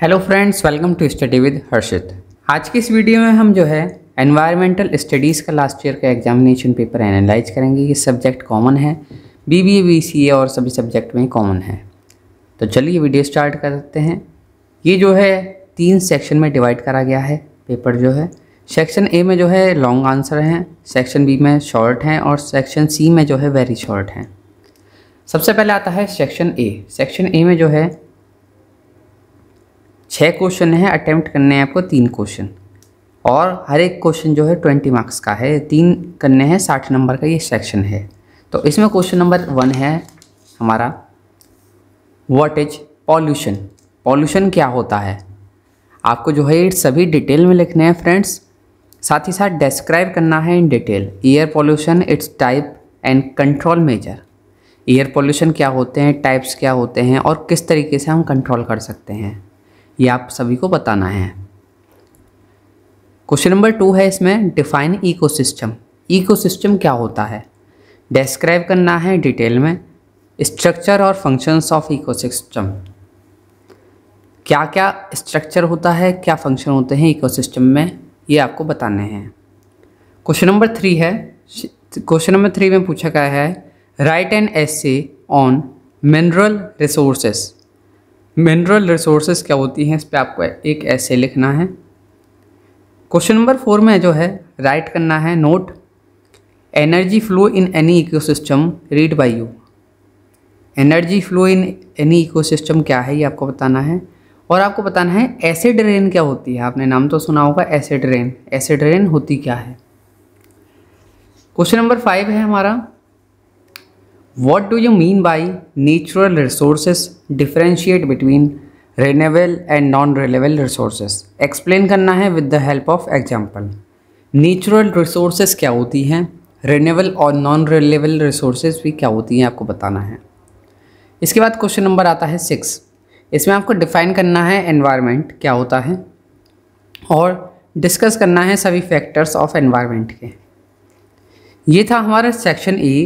Hello friends welcome to study with Harshit आज की इस वीडियो में हम जो है एनवायरमेंटल स्टडीज़ का लास्ट ईयर का एग्जामिनेशन पेपर एनालाइज करेंगे ये सब्जेक्ट कॉमन है B B A B C A और सभी सब्जेक्ट में कॉमन है तो चलिए वीडियो स्टार्ट करते हैं ये जो है तीन सेक्शन में डिवाइड करा गया है पेपर जो है सेक्शन ए में जो है लॉन्ग आंसर हैं सेक्शन बी में शॉर्ट हैं और सेक्शन सी में जो है वेरी शॉर्ट हैं सबसे पहले आता है सेक्शन ए सेक्शन ए में जो है छः क्वेश्चन है अटैम्प्ट करने हैं आपको तीन क्वेश्चन और हर एक क्वेश्चन जो है ट्वेंटी मार्क्स का है तीन करने हैं साठ नंबर का ये सेक्शन है तो इसमें क्वेश्चन नंबर वन है हमारा वॉट इज पॉल्यूशन पॉल्यूशन क्या होता है आपको जो है सभी डिटेल में लिखने हैं फ्रेंड्स साथ ही साथ डिस्क्राइब करना है in detail air pollution its type and control major air pollution क्या होते हैं टाइप्स क्या होते हैं और किस तरीके से हम कंट्रोल कर सकते हैं ये आप सभी को बताना है क्वेश्चन नंबर टू है इसमें डिफाइन इकोसिस्टम इकोसिस्टम क्या होता है डिस्क्राइब करना है डिटेल में स्ट्रक्चर और फंक्शंस ऑफ इकोसिस्टम क्या क्या स्ट्रक्चर होता है क्या फंक्शन होते हैं इकोसिस्टम में ये आपको बताने हैं क्वेश्चन नंबर थ्री है क्वेश्चन नंबर थ्री में पूछा गया है write an essay on mineral resources mineral resources क्या होती हैं इस पर आपको एक ऐसे लिखना है क्वेश्चन नंबर फोर में जो है राइट करना है note energy flow in any ecosystem read by you energy flow in any ecosystem क्या है ये आपको बताना है और आपको बताना है एसिड रेन क्या होती है आपने नाम तो सुना होगा एसिड रेन एसिड रेन होती क्या है क्वेश्चन नंबर फाइव है हमारा What do you mean by natural resources differentiate between renewable and non-renewable resources? Explain करना है with the help of example. Natural resources क्या होती हैं renewable और non-renewable resources भी क्या होती हैं आपको बताना है इसके बाद क्वेश्चन नंबर आता है सिक्स इसमें आपको डिफाइन करना है एनवायरनमेंट क्या होता है और डिस्कस करना है सभी फैक्टर्स ऑफ एनवायरनमेंट के ये था हमारा सेक्शन ए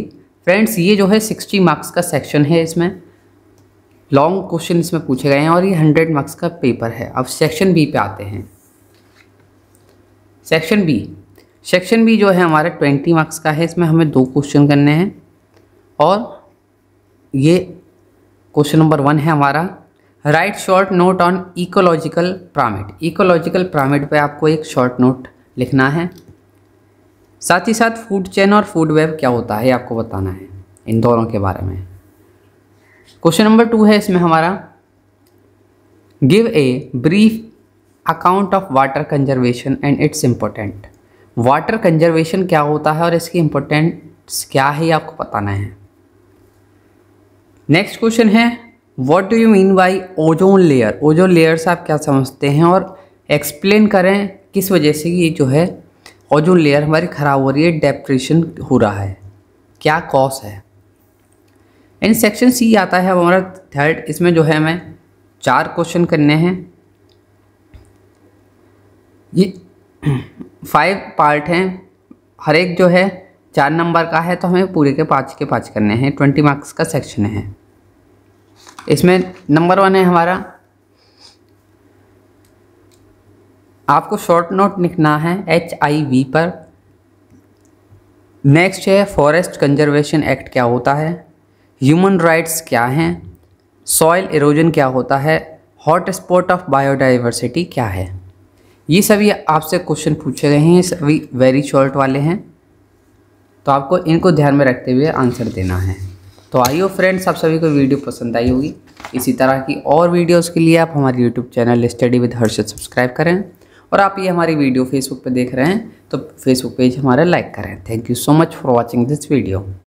फ्रेंड्स ये जो है सिक्सटी मार्क्स का सेक्शन है इसमें लॉन्ग क्वेश्चन इसमें पूछे गए हैं और ये हंड्रेड मार्क्स का पेपर है अब सेक्शन बी पे आते हैं सेक्शन बी सेक्शन बी जो है हमारा ट्वेंटी मार्क्स का है इसमें हमें दो क्वेश्चन करने हैं और ये क्वेश्चन नंबर वन है हमारा write short note on ecological pyramid ecological pyramid पे आपको एक शॉर्ट नोट लिखना है साथ ही साथ फूड चेन और फूड वेब क्या होता है आपको बताना है इन दोनों के बारे में क्वेश्चन नंबर टू है इसमें हमारा give a brief account of water conservation and its important water conservation क्या होता है और इसकी इम्पोर्टेंट्स क्या है आपको बताना है नेक्स्ट क्वेश्चन है what do you mean by ozone layer ozone layer से आप क्या समझते हैं और एक्सप्लेन करें किस वजह से ये जो है ओजोन लेयर हमारी ख़राब हो रही है डेप्रेशन हो रहा है क्या कॉज है एंड सेक्शन सी आता है हमारा थर्ड इसमें जो है हमें चार क्वेश्चन करने हैं ये फाइव पार्ट हैं हर एक जो है चार नंबर का है तो हमें पूरे के पाँच के पाँच करने हैं ट्वेंटी मार्क्स का सेक्शन है इसमें नंबर वन है हमारा आपको शॉर्ट नोट लिखना है एच आई वी पर नेक्स्ट है फॉरेस्ट कंजर्वेशन एक्ट क्या होता है ह्यूमन राइट्स क्या हैं सॉइल इरोजन क्या होता है हॉट स्पॉट ऑफ बायोडाइवर्सिटी क्या है ये सभी आपसे क्वेश्चन पूछे गए हैं सभी वेरी शॉर्ट वाले हैं तो आपको इनको ध्यान में रखते हुए आंसर देना है तो आइयो फ्रेंड्स आप सभी को वीडियो पसंद आई होगी इसी तरह की और वीडियोस के लिए आप हमारे YouTube channel study with Harshad subscribe करें और आप ये हमारी वीडियो फेसबुक पे देख रहे हैं तो फेसबुक पेज हमारा लाइक करें thank you so much for watching this video